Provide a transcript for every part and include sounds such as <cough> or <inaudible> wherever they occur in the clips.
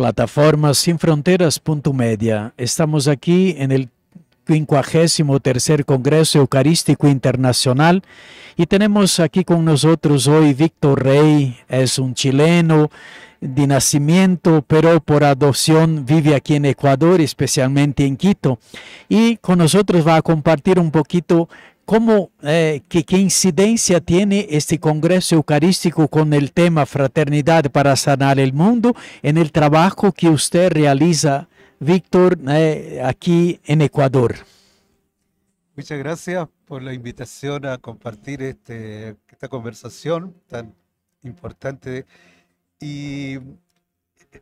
Plataformas Sin Fronteras. Estamos aquí en el 53 Congreso Eucarístico Internacional y tenemos aquí con nosotros hoy Víctor Rey, es un chileno de nacimiento, pero por adopción vive aquí en Ecuador, especialmente en Quito. Y con nosotros va a compartir un poquito eh, qué, incidencia tiene este Congreso Eucarístico con el tema Fraternidad para Sanar el Mundo en el trabajo que usted realiza, Víctor, eh, aquí en Ecuador? Muchas gracias por la invitación a compartir este, esta conversación tan importante. Y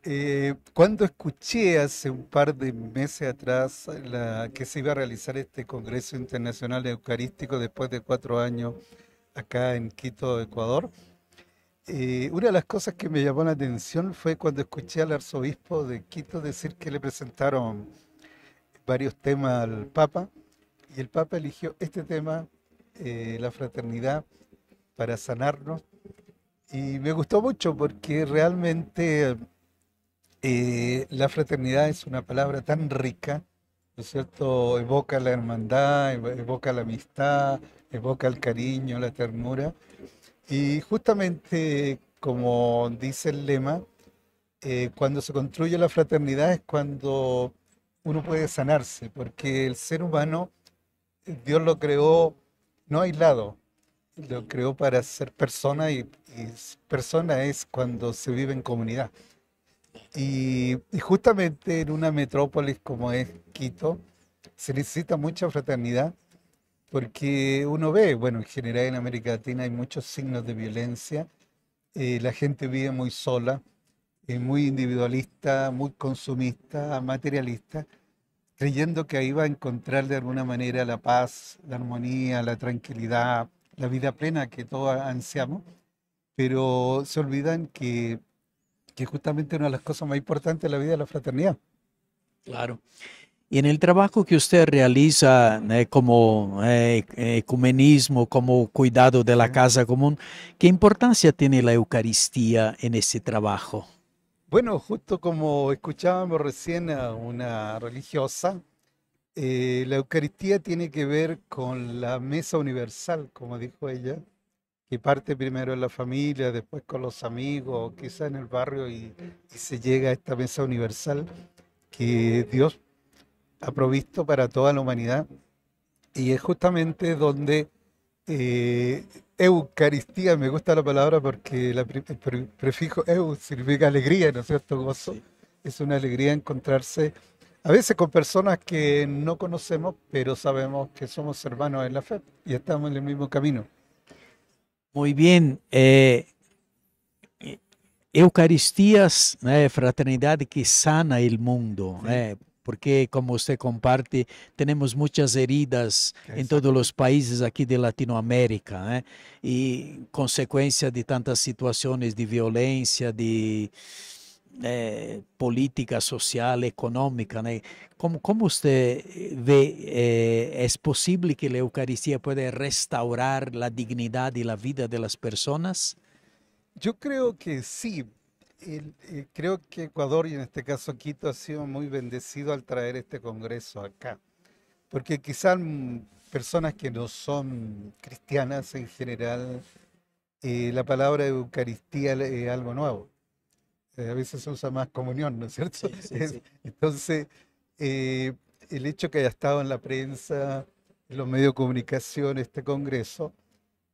eh, cuando escuché hace un par de meses atrás la, que se iba a realizar este Congreso Internacional Eucarístico después de cuatro años acá en Quito, Ecuador, eh, una de las cosas que me llamó la atención fue cuando escuché al arzobispo de Quito decir que le presentaron varios temas al Papa y el Papa eligió este tema, eh, la fraternidad, para sanarnos. Y me gustó mucho porque realmente eh, la fraternidad es una palabra tan rica, ¿no es cierto? Evoca la hermandad, evoca la amistad, evoca el cariño, la ternura. Y justamente como dice el lema, eh, cuando se construye la fraternidad es cuando uno puede sanarse, porque el ser humano, Dios lo creó no aislado, lo creó para ser persona y persona es cuando se vive en comunidad. Y, justamente en una metrópolis como es Quito, se necesita mucha fraternidad porque uno ve, bueno, en general en América Latina hay muchos signos de violencia, eh, la gente vive muy sola, es eh, muy individualista, muy consumista, materialista, creyendo que ahí va a encontrar de alguna manera la paz, la armonía, la tranquilidad, la vida plena que todos ansiamos, pero se olvidan que que es justamente una de las cosas más importantes de la vida de la fraternidad. Claro. Y en el trabajo que usted realiza eh, como eh, ecumenismo, como cuidado de la casa común, ¿qué importancia tiene la Eucaristía en ese trabajo? Bueno, justo como escuchábamos recién a una religiosa, eh, la Eucaristía tiene que ver con la mesa universal, como dijo ella, que parte primero en la familia, después con los amigos, quizá en el barrio y, se llega a esta mesa universal que Dios ha provisto para toda la humanidad y es justamente donde eh, Eucaristía, me gusta la palabra porque el prefijo eu significa alegría, ¿no es cierto? Es una alegría encontrarse a veces con personas que no conocemos, pero sabemos que somos hermanos en la fe y estamos en el mismo camino. Muy bien. Eh, Eucaristías, né, fraternidade que sana o mundo, né, porque como você comparte, temos muitas heridas em todos os países aqui de Latinoamérica, né? e consequência de tantas situações de violência, de Eh, política social, económica. ¿Cómo, usted eh, ve, eh, es posible que la Eucaristía puede restaurar la dignidad y la vida de las personas? Yo creo que sí. creo que Ecuador y en este caso Quito ha sido muy bendecido al traer este Congreso acá, porque quizás personas que no son cristianas en general, la palabra Eucaristía es algo nuevo eh, a veces se usa más comunión, ¿no es cierto? <laughs> Entonces, eh, el hecho que haya estado en la prensa, en los medios de comunicación, este Congreso,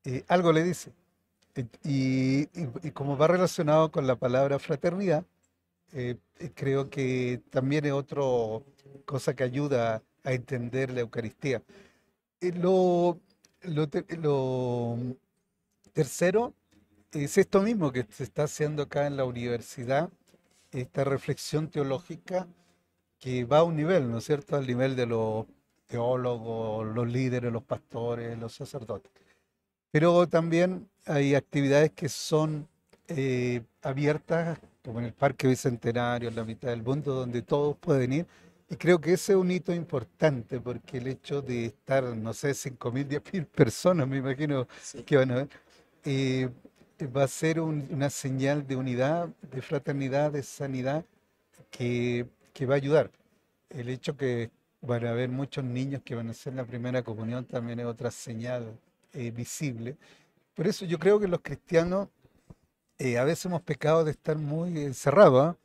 eh, algo le dice. Y, como va relacionado con la palabra fraternidad, creo que también es otra cosa que ayuda a entender la Eucaristía. lo tercero es esto mismo que se está haciendo acá en la universidad, esta reflexión teológica que va a un nivel, ¿no es cierto?, al nivel de los teólogos, los líderes, los pastores, los sacerdotes. Pero también hay actividades que son eh, abiertas, como en el Parque Bicentenario, en la mitad del mundo, donde todos pueden ir. Y creo que ese es un hito importante, porque el hecho de estar, no sé, 5.000, 10.000 personas, me imagino que van a ver, eh, va a ser una señal de unidad, de fraternidad, de sanidad que, que, va a ayudar. El hecho que van a haber muchos niños que van a hacer la primera comunión también es otra señal eh, visible. Por eso yo creo que los cristianos eh, a veces hemos pecado de estar muy encerrados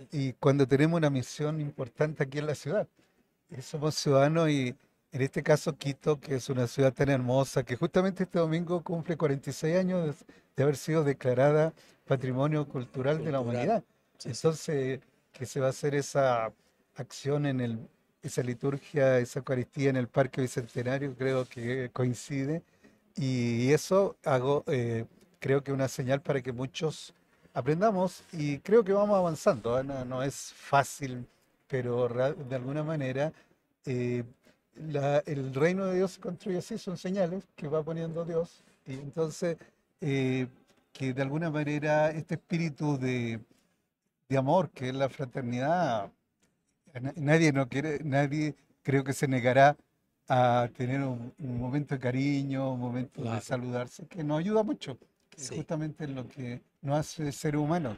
¿ah? y cuando tenemos una misión importante aquí en la ciudad. Somos ciudadanos y en este caso Quito, que es una ciudad tan hermosa, que justamente este domingo cumple 46 años de haber sido declarada Patrimonio Cultural, de la Humanidad. Entonces, que se va a hacer esa acción en el, esa liturgia, esa Eucaristía en el Parque Bicentenario, creo que coincide. Y eso hago, eh, creo que una señal para que muchos aprendamos y creo que vamos avanzando. ¿eh? No, no es fácil, pero de alguna manera eh, el reino de Dios se construye así, son señales que va poniendo Dios. Y entonces, eh, que de alguna manera este espíritu de, de amor, que es la fraternidad, nadie no quiere, nadie creo que se negará a tener un, momento de cariño, un momento de saludarse, que nos ayuda mucho, que justamente en lo que nos hace ser humanos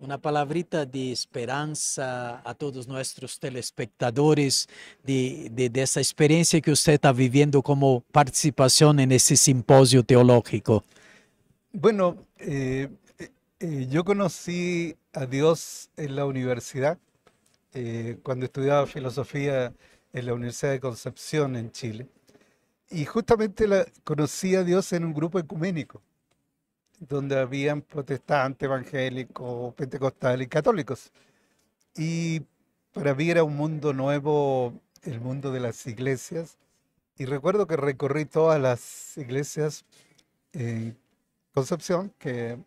una palabrita de esperanza a todos nuestros telespectadores de, de, esa experiencia que usted está viviendo como participación en ese simposio teológico. Bueno, eh, eh, yo conocí a Dios en la universidad, eh, cuando estudiaba filosofía en la Universidad de Concepción en Chile. Y justamente conocí a Dios en un grupo ecuménico donde habían protestantes, evangélicos, pentecostales y católicos. Y para mí era un mundo nuevo, el mundo de las iglesias. Y recuerdo que recorrí todas las iglesias en Concepción, que es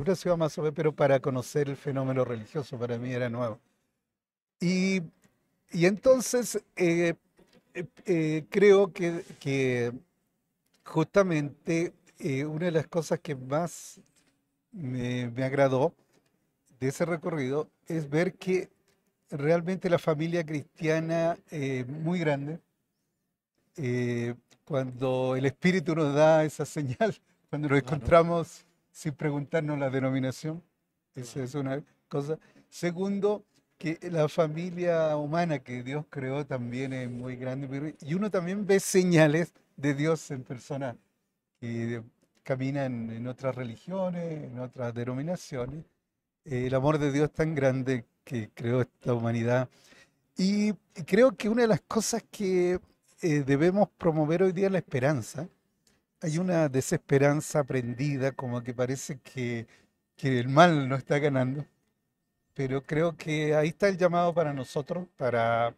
una ciudad más o menos, pero para conocer el fenómeno religioso para mí era nuevo. Y, y entonces eh, eh, eh, creo que, que justamente eh, una de las cosas que más me, agradó de ese recorrido es ver que realmente la familia cristiana es eh, muy grande, eh, cuando el Espíritu nos da esa señal, <laughs> cuando nos encontramos sin preguntarnos la denominación, esa es una cosa. Segundo, que la familia humana que Dios creó también es muy grande y uno también ve señales de Dios en persona que camina en otras religiones, en otras denominaciones, eh, el amor de Dios es tan grande que creó esta humanidad. Y creo que una de las cosas que eh, debemos promover hoy día es la esperanza. Hay una desesperanza aprendida, como que parece que, que el mal no está ganando. Pero creo que ahí está el llamado para nosotros, para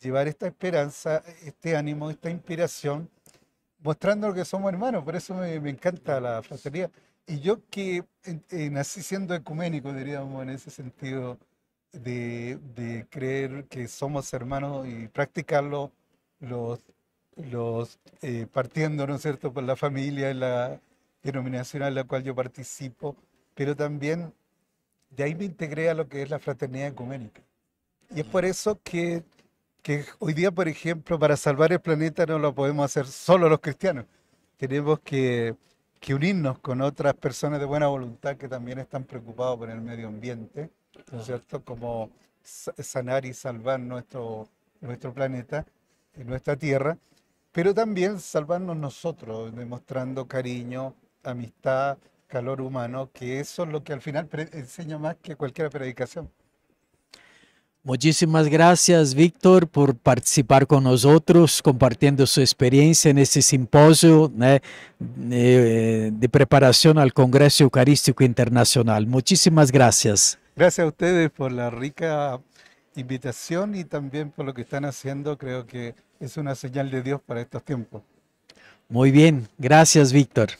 llevar esta esperanza, este ánimo, esta inspiración mostrando que somos hermanos, por eso me, encanta la fraternidad. Y yo que nací siendo ecuménico, diríamos, en ese sentido de, creer que somos hermanos y practicarlo los, los eh, partiendo, ¿no es cierto?, por la familia, en la denominación a la cual yo participo, pero también de ahí me integré a lo que es la fraternidad ecuménica. Y es por eso que que hoy día, por ejemplo, para salvar el planeta no lo podemos hacer solo los cristianos. Tenemos que, unirnos con otras personas de buena voluntad que también están preocupados por el medio ambiente, ¿no es cierto? Como sanar y salvar nuestro, nuestro planeta eh, nuestra tierra, pero también salvarnos nosotros, demostrando cariño, amistad, calor humano, que eso es lo que al final enseña más que cualquier predicación. Muchísimas gracias, Víctor, por participar con nosotros, compartiendo su experiencia en este simposio eh, eh, de preparación al Congreso Eucarístico Internacional. Muchísimas gracias. Gracias a ustedes por la rica invitación y también por lo que están haciendo. Creo que es una señal de Dios para estos tiempos. Muy bien, gracias, Víctor.